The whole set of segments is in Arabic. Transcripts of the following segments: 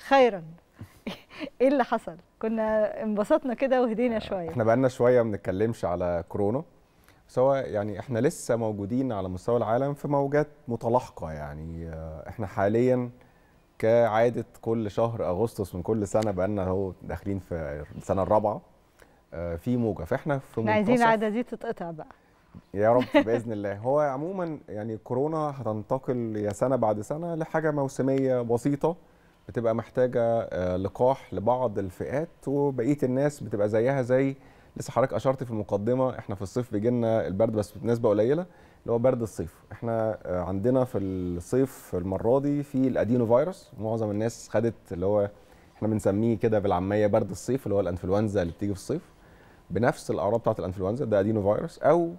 خيرا ايه اللي حصل كنا انبسطنا كده وهدينا آه، شويه احنا بقالنا شويه ما بنتكلمش على كورونا بس هو يعني احنا لسه موجودين على مستوى العالم في موجات متلاحقه يعني آه، احنا حاليا كعاده كل شهر اغسطس من كل سنه بقالنا اهو داخلين في السنه الرابعه آه، في موجه فاحنا في منتصف عايزين العاده دي تتقطع بقى يا رب باذن الله هو عموما يعني كورونا هتنتقل يا سنه بعد سنه لحاجه موسميه بسيطه بتبقى محتاجه آه، لقاح لبعض الفئات وبقيه الناس بتبقى زيها زي لسه حضرتك اشرت في المقدمه احنا في الصيف بيجي لنا البرد بس بنسبه قليله اللي هو برد الصيف احنا آه، عندنا في الصيف المره دي في الادينو فيروس معظم الناس خدت اللي هو احنا بنسميه كده بالعاميه برد الصيف اللي هو الانفلونزا اللي بتيجي في الصيف بنفس الاعراض بتاعه الانفلونزا ده ادينو فيروس او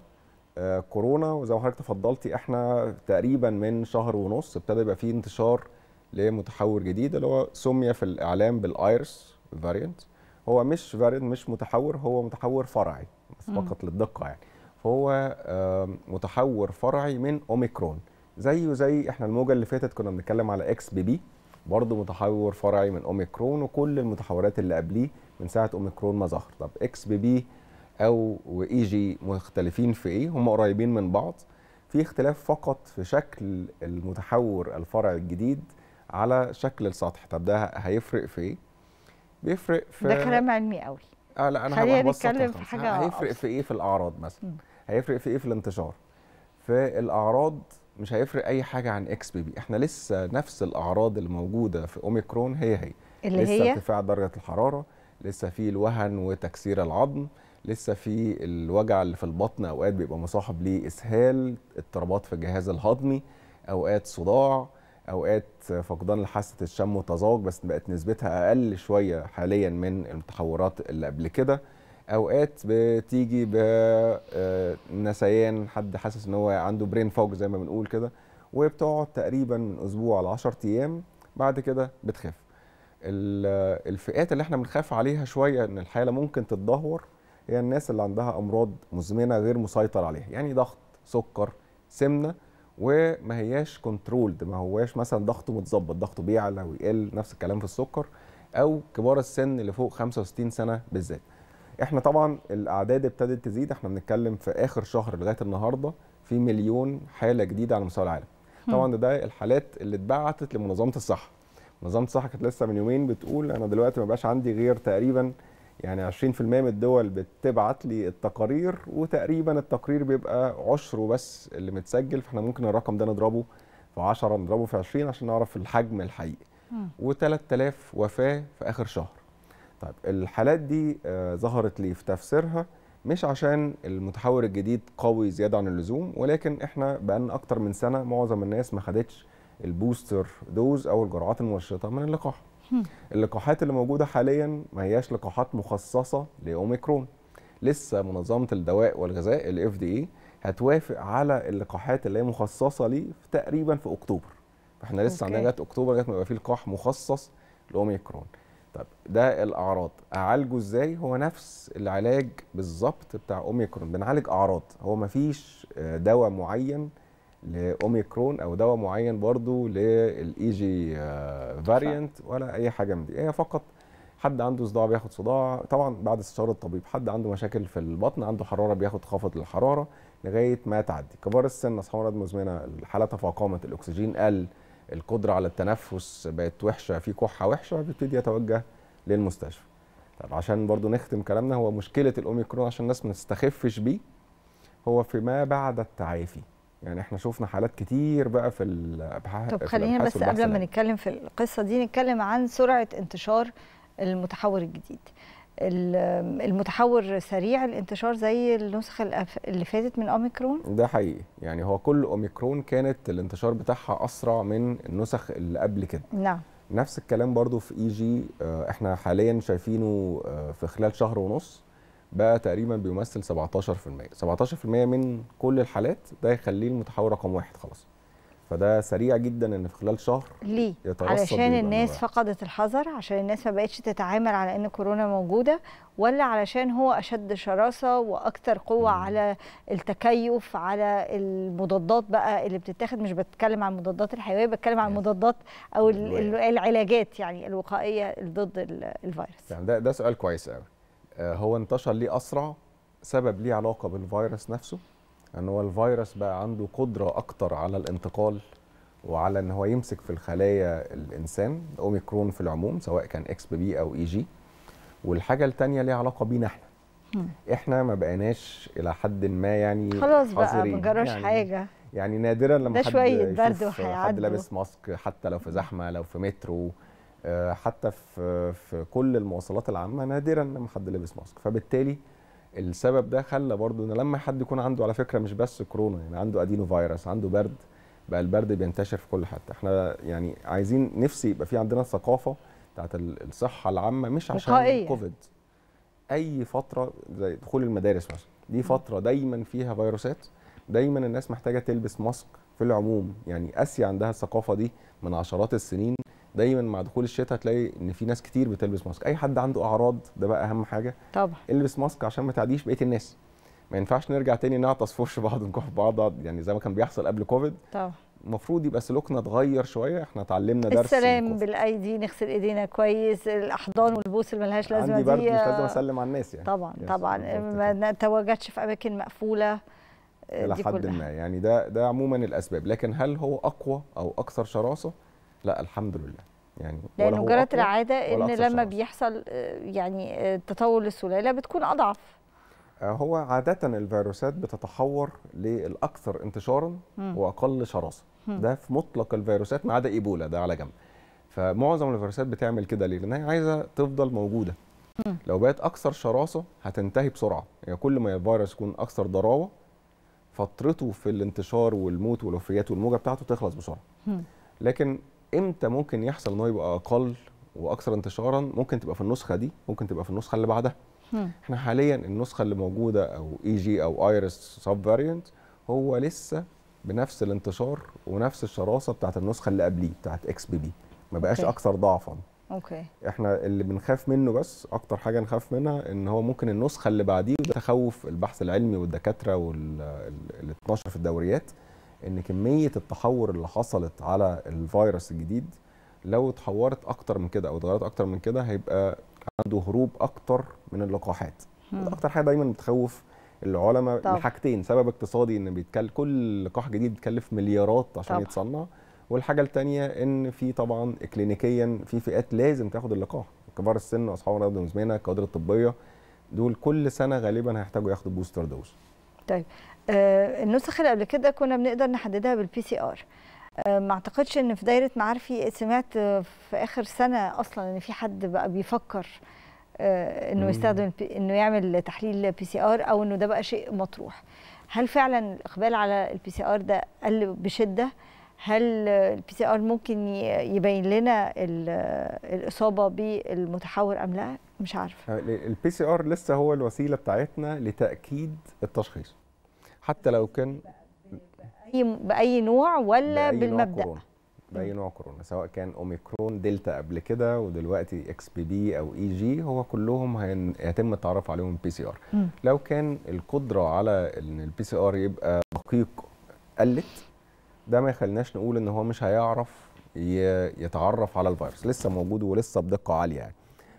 آه، كورونا وزي ما حضرتك تفضلتي احنا تقريبا من شهر ونص ابتدى يبقى فيه انتشار لمتحور جديد اللي هو سمي في الاعلام بالايرس فاريانت هو مش فاريانت مش متحور هو متحور فرعي فقط للدقه يعني فهو متحور فرعي من اوميكرون زيه زي احنا الموجه اللي فاتت كنا بنتكلم على اكس بي بي برضه متحور فرعي من اوميكرون وكل المتحورات اللي قبليه من ساعه اوميكرون ما ظهر طب اكس بي بي او واي جي e مختلفين في ايه هم قريبين من بعض في اختلاف فقط في شكل المتحور الفرعي الجديد على شكل السطح طب ده هيفرق في ايه بيفرق في ده كلام علمي قوي اه لا انا خلينا في حاجه هيفرق في ايه في الاعراض مثلا هيفرق في ايه في الانتشار في الاعراض مش هيفرق اي حاجه عن اكس بي بي احنا لسه نفس الاعراض الموجوده في اوميكرون هي هي اللي لسه هي؟ ارتفاع درجه الحراره لسه في الوهن وتكسير العظم لسه في الوجع اللي في البطن اوقات بيبقى مصاحب ليه اسهال اضطرابات في الجهاز الهضمي اوقات صداع اوقات فقدان لحاسه الشم وتذوق بس بقت نسبتها اقل شويه حاليا من المتحورات اللي قبل كده اوقات بتيجي بنسيان آه، حد حاسس ان هو عنده برين فوج زي ما بنقول كده وبتقعد تقريبا من اسبوع ل 10 ايام بعد كده بتخف الفئات اللي احنا بنخاف عليها شويه ان الحاله ممكن تتدهور هي الناس اللي عندها امراض مزمنه غير مسيطر عليها يعني ضغط سكر سمنه وما هياش كنترولد ما هواش مثلا ضغطه متظبط ضغطه بيعلى ويقل نفس الكلام في السكر او كبار السن اللي فوق 65 سنه بالذات احنا طبعا الاعداد ابتدت تزيد احنا بنتكلم في اخر شهر لغايه النهارده في مليون حاله جديده على مستوى العالم طبعا ده الحالات اللي اتبعتت لمنظمه الصحه منظمه الصحه كانت لسه من يومين بتقول انا دلوقتي ما بقاش عندي غير تقريبا يعني 20% من الدول بتبعت لي التقارير وتقريبا التقرير بيبقى عشره بس اللي متسجل فاحنا ممكن الرقم ده نضربه في 10 نضربه في 20 عشان نعرف الحجم الحقيقي و3000 وفاه في اخر شهر طيب الحالات دي آه ظهرت لي في تفسيرها مش عشان المتحور الجديد قوي زياده عن اللزوم ولكن احنا بقالنا اكتر من سنه معظم الناس ما خدتش البوستر دوز او الجرعات المنشطه من اللقاح اللقاحات اللي موجوده حاليا ما هياش لقاحات مخصصه لاوميكرون لسه منظمه الدواء والغذاء الاف دي هتوافق على اللقاحات اللي هي مخصصه ليه في تقريبا في اكتوبر فاحنا لسه عندنا جت اكتوبر لغايه ما يبقى في لقاح مخصص لاوميكرون طب ده الاعراض اعالجه ازاي هو نفس العلاج بالظبط بتاع اوميكرون بنعالج اعراض هو ما فيش آه، دواء معين لاوميكرون او دواء معين برضو للاي جي آه، فاريانت ولا اي حاجه من دي هي فقط حد عنده صداع بياخد صداع طبعا بعد استشاره الطبيب حد عنده مشاكل في البطن عنده حراره بياخد خافض للحراره لغايه ما تعدي كبار السن اصحاب امراض مزمنه الحاله تفاقمت الاكسجين قل القدره على التنفس بقت وحشه في كحه وحشه بيبتدي يتوجه للمستشفى طب عشان برضو نختم كلامنا هو مشكله الاوميكرون عشان الناس ما تستخفش بيه هو فيما بعد التعافي يعني احنا شفنا حالات كتير بقى في الابحاث طب خلينا بس قبل ما نتكلم في القصه دي نتكلم عن سرعه انتشار المتحور الجديد المتحور سريع الانتشار زي النسخه اللي فاتت من اوميكرون ده حقيقي يعني هو كل اوميكرون كانت الانتشار بتاعها اسرع من النسخ اللي قبل كده نعم نفس الكلام برضو في اي جي آه، احنا حاليا شايفينه آه، في خلال شهر ونص بقى تقريبا بيمثل 17% 17% من كل الحالات ده يخليه المتحول رقم واحد خلاص فده سريع جدا ان في خلال شهر ليه علشان الناس بقى. فقدت الحذر عشان الناس ما بقتش تتعامل على ان كورونا موجوده ولا علشان هو اشد شراسه واكثر قوه مم. على التكيف على المضادات بقى اللي بتتاخد مش بتكلم عن المضادات الحيويه بتكلم عن المضادات او العلاجات يعني الوقائيه ضد الفيروس يعني ده ده سؤال كويس قوي آه، هو انتشر ليه اسرع سبب ليه علاقه بالفيروس نفسه ان يعني هو الفيروس بقى عنده قدره اكتر على الانتقال وعلى ان هو يمسك في الخلايا الانسان اوميكرون في العموم سواء كان اكس بي او اي جي والحاجه الثانيه ليها علاقه بينا احنا احنا ما بقيناش الى حد ما يعني خلاص بقى ما جراش يعني حاجه يعني نادرا لما ده حد شويه برد حد لابس ماسك حتى لو في زحمه لو في مترو آه، حتى في في كل المواصلات العامه نادرا لما حد لابس ماسك فبالتالي السبب ده خلى برضو ان لما حد يكون عنده على فكره مش بس كورونا يعني عنده ادينو فيروس عنده برد بقى البرد بينتشر في كل حته احنا يعني عايزين نفسي يبقى في عندنا ثقافه بتاعت الصحه العامه مش عشان الكوفيد اي فتره زي دخول المدارس مثلا دي فتره دايما فيها فيروسات دايما الناس محتاجه تلبس ماسك في العموم يعني اسيا عندها الثقافه دي من عشرات السنين دايما مع دخول الشتاء هتلاقي ان في ناس كتير بتلبس ماسك اي حد عنده اعراض ده بقى اهم حاجه طبعا البس ماسك عشان ما تعديش بقيه الناس ما ينفعش نرجع تاني نعطس في وش بعض ونكح بعض يعني زي ما كان بيحصل قبل كوفيد طبعا المفروض يبقى سلوكنا اتغير شويه احنا اتعلمنا درس السلام بالايدي نغسل ايدينا كويس الاحضان والبوس اللي ملهاش لازمه عندي برد دي مش لازم آه، اسلم على الناس يعني طبعا طبعا ما نتواجدش في اماكن مقفوله الى حد ما يعني ده ده عموما الاسباب لكن هل هو اقوى او اكثر شراسه لا الحمد لله يعني لانه جرت العاده ان لما بيحصل يعني تطور للسلاله بتكون اضعف آه، هو عاده الفيروسات بتتحور للاكثر انتشارا م. واقل شراسه ده في مطلق الفيروسات ما عدا ايبولا ده على جنب فمعظم الفيروسات بتعمل كده ليه؟ لان هي عايزه تفضل موجوده م. لو بقت اكثر شراسه هتنتهي بسرعه يعني كل ما الفيروس يكون اكثر ضراوه فترته في الانتشار والموت والوفيات والموجه بتاعته تخلص بسرعه م. لكن امتى ممكن يحصل ان هو يبقى اقل واكثر انتشارا ممكن تبقى في النسخه دي ممكن تبقى في النسخه اللي بعدها احنا حاليا النسخه اللي موجوده او اي e جي او ايرس سب فاريانت هو لسه بنفس الانتشار ونفس الشراسه بتاعت النسخه اللي قبليه بتاعت اكس بي بي ما بقاش أوكي. اكثر ضعفا اوكي احنا اللي بنخاف منه بس اكتر حاجه نخاف منها ان هو ممكن النسخه اللي بعديه وده تخوف البحث العلمي والدكاتره وال 12 في الدوريات ان كميه التحور اللي حصلت على الفيروس الجديد لو اتحورت اكتر من كده او اتغيرت اكتر من كده هيبقى عنده هروب اكتر من اللقاحات اكتر حاجه دايما بتخوف العلماء طب. لحاجتين سبب اقتصادي ان بيتكل كل لقاح جديد بيتكلف مليارات عشان طب. يتصنع والحاجه الثانيه ان في طبعا اكلينيكيا في فئات لازم تاخد اللقاح كبار السن واصحاب الرياضه المزمنه الكوادر الطبيه دول كل سنه غالبا هيحتاجوا ياخدوا بوستر دوز طيب آه، النسخ اللي قبل كده كنا بنقدر نحددها بالبي سي ار آه، ما اعتقدش ان في دايره معارفي سمعت في اخر سنه اصلا ان في حد بقى بيفكر آه، انه يستخدم انه يعمل تحليل بي سي ار او انه ده بقى شيء مطروح هل فعلا الاقبال على البي سي ار ده قل بشده هل البي سي ار ممكن يبين لنا الاصابه بالمتحور ام لا مش عارفه البي سي ار لسه هو الوسيله بتاعتنا لتاكيد التشخيص حتى لو كان باي باي نوع ولا بأي بالمبدا نوع باي نوع كورونا سواء كان اوميكرون دلتا قبل كده ودلوقتي اكس بي بي او اي جي هو كلهم هيتم التعرف عليهم بي سي ار لو كان القدره على ان البي سي ار يبقى دقيق قلت ده ما يخليناش نقول ان هو مش هيعرف يتعرف على الفيروس لسه موجود ولسه بدقه عاليه يعني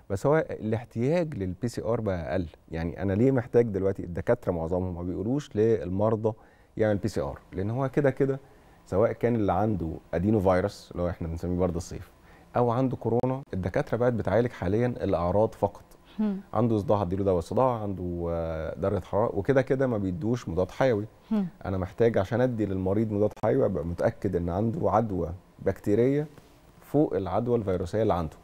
بس هو الاحتياج للبي سي ار بقى اقل يعني انا ليه محتاج دلوقتي الدكاتره معظمهم ما بيقولوش للمرضى يعمل بي سي ار لان هو كده كده سواء كان اللي عنده ادينو فيروس اللي هو احنا بنسميه برضه الصيف او عنده كورونا الدكاتره بقت بتعالج حاليا الاعراض فقط عنده صداع اديله دواء صداع عنده آه، درجه حراره وكده كده ما بيدوش مضاد حيوي انا محتاج عشان ادي للمريض مضاد حيوي ابقى متاكد ان عنده عدوى بكتيريه فوق العدوى الفيروسيه اللي عنده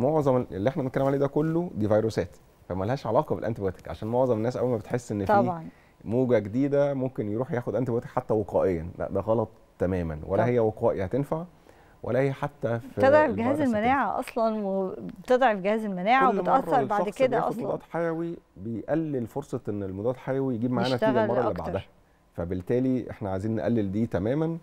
معظم اللي احنا بنتكلم عليه ده كله دي فيروسات فما لهاش علاقه بالانتيبيوتيك عشان معظم الناس اول ما بتحس ان في موجه جديده ممكن يروح ياخد انتيبيوتيك حتى وقائيا لا ده غلط تماما ولا طبعا. هي وقائي هتنفع ولا هي حتى في بتضعف جهاز المناعه كده. اصلا وبتضعف جهاز المناعه وبتاثر بعد كده اصلا مضاد حيوي بيقلل فرصه ان المضاد الحيوي يجيب معانا نتيجه المره اللي بعدها فبالتالي احنا عايزين نقلل دي تماما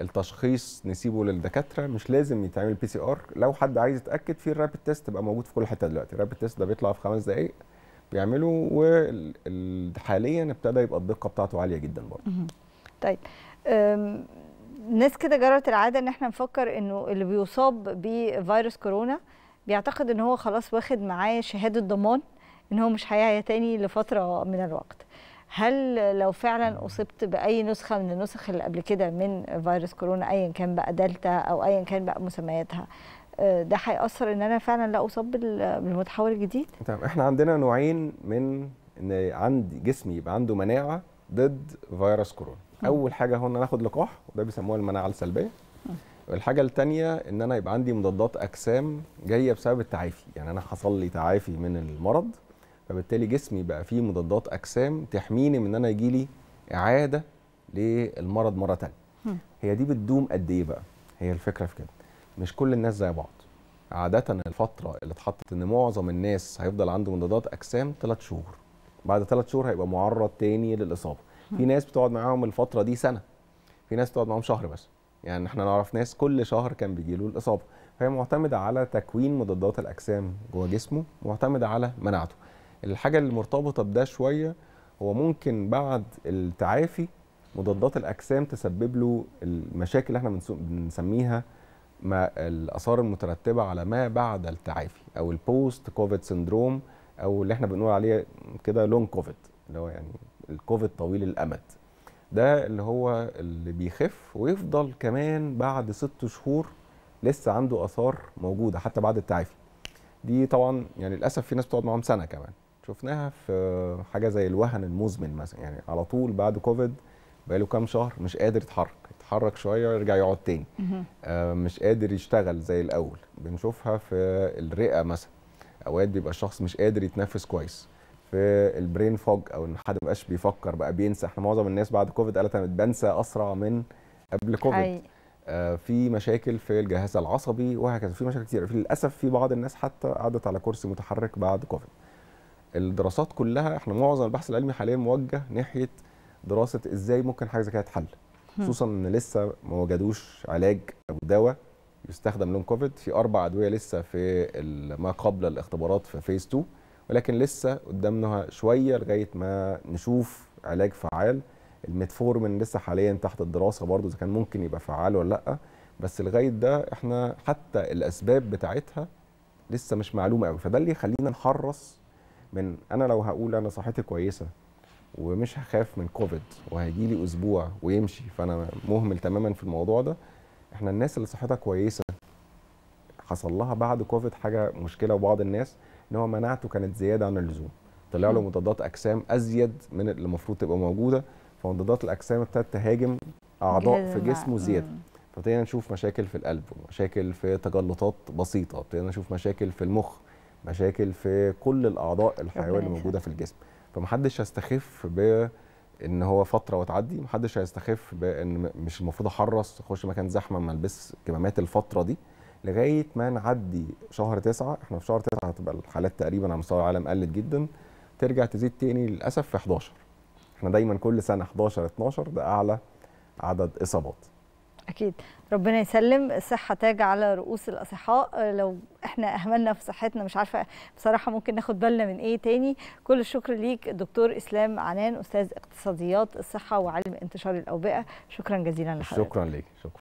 التشخيص نسيبه للدكاتره مش لازم يتعمل بي سي ار لو حد عايز يتاكد في الرابيد تيست بقى موجود في كل حته دلوقتي الرابيد تيست ده بيطلع في خمس دقائق بيعمله وحاليا ابتدى يبقى الدقه بتاعته عاليه جدا برضه طيب ناس كده جرت العاده ان احنا نفكر انه اللي بيصاب بفيروس كورونا بيعتقد ان هو خلاص واخد معاه شهاده ضمان ان هو مش هيعيا تاني لفتره من الوقت هل لو فعلا اصبت باي نسخه من النسخ اللي قبل كده من فيروس كورونا ايا كان بقى دلتا او ايا كان بقى مسمياتها آه، ده هيأثر ان انا فعلا لا اصاب بالمتحور الجديد؟ تمام احنا عندنا نوعين من ان عند جسمي يبقى عنده مناعه ضد فيروس كورونا. م. اول حاجه هو ان انا اخد لقاح وده بيسموها المناعه السلبيه. الحاجه الثانيه ان انا يبقى عندي مضادات اجسام جايه بسبب التعافي، يعني انا حصل لي تعافي من المرض فبالتالي جسمي بقى فيه مضادات اجسام تحميني من ان انا يجي لي اعاده للمرض مره ثانيه هي دي بتدوم قد ايه بقى هي الفكره في كده مش كل الناس زي بعض عاده الفتره اللي اتحطت ان معظم الناس هيفضل عنده مضادات اجسام 3 شهور بعد 3 شهور هيبقى معرض تاني للاصابه في ناس بتقعد معاهم الفتره دي سنه في ناس بتقعد معاهم شهر بس يعني احنا نعرف ناس كل شهر كان بيجي له الاصابه فهي معتمده على تكوين مضادات الاجسام جوه جسمه معتمده على مناعته الحاجه اللي مرتبطه بده شويه هو ممكن بعد التعافي مضادات الاجسام تسبب له المشاكل اللي احنا بنسميها ما الاثار المترتبه على ما بعد التعافي او البوست كوفيد سندروم او اللي احنا بنقول عليه كده لونج كوفيد اللي هو يعني الكوفيد طويل الامد ده اللي هو اللي بيخف ويفضل كمان بعد ست شهور لسه عنده اثار موجوده حتى بعد التعافي دي طبعا يعني للاسف في ناس بتقعد معاهم سنه كمان شفناها في حاجه زي الوهن المزمن مثلا يعني على طول بعد كوفيد بقاله كام شهر مش قادر يتحرك يتحرك شويه يرجع يقعد تاني آه، مش قادر يشتغل زي الاول بنشوفها في الرئه مثلا اوقات بيبقى الشخص مش قادر يتنفس كويس في البرين فوج او ان حد مبقاش بيفكر بقى بينسى احنا معظم الناس بعد كوفيد قالت انا بنسى اسرع من قبل كوفيد آه في مشاكل في الجهاز العصبي وهكذا في مشاكل كتير في للاسف في بعض الناس حتى قعدت على كرسي متحرك بعد كوفيد الدراسات كلها احنا معظم البحث العلمي حاليا موجه ناحيه دراسه ازاي ممكن حاجه زي كده تتحل خصوصا ان لسه ما وجدوش علاج او دواء يستخدم لون كوفيد في اربع ادويه لسه في ما قبل الاختبارات في فيز 2 ولكن لسه قدامنا شويه لغايه ما نشوف علاج فعال الميتفورمين لسه حاليا تحت الدراسه برضو اذا كان ممكن يبقى فعال ولا لا بس لغايه ده احنا حتى الاسباب بتاعتها لسه مش معلومه قوي فده اللي يخلينا نحرص من انا لو هقول انا صحتي كويسه ومش هخاف من كوفيد وهيجي لي اسبوع ويمشي فانا مهمل تماما في الموضوع ده احنا الناس اللي صحتها كويسه حصل لها بعد كوفيد حاجه مشكله وبعض الناس ان هو مناعته كانت زياده عن اللزوم طلع له مضادات اجسام ازيد من اللي المفروض تبقى موجوده فمضادات الاجسام ابتدت تهاجم اعضاء في جسمه زياده فابتدينا نشوف مشاكل في القلب ومشاكل في تجلطات بسيطه ابتدينا نشوف مشاكل في المخ مشاكل في كل الاعضاء الحيويه اللي موجوده في الجسم فمحدش هيستخف بان هو فتره وتعدي محدش هيستخف بان مش المفروض احرص اخش مكان زحمه ما البس كمامات الفتره دي لغايه ما نعدي شهر تسعة احنا في شهر تسعة هتبقى الحالات تقريبا على مستوى العالم قلت جدا ترجع تزيد تاني للاسف في 11 احنا دايما كل سنه 11 12 ده اعلى عدد اصابات اكيد ربنا يسلم الصحه تاج على رؤوس الاصحاء لو احنا اهملنا في صحتنا مش عارفه بصراحه ممكن ناخد بالنا من ايه تاني كل الشكر ليك دكتور اسلام عنان استاذ اقتصاديات الصحه وعلم انتشار الاوبئه شكرا جزيلا لحضرتك شكرا ليك شكرا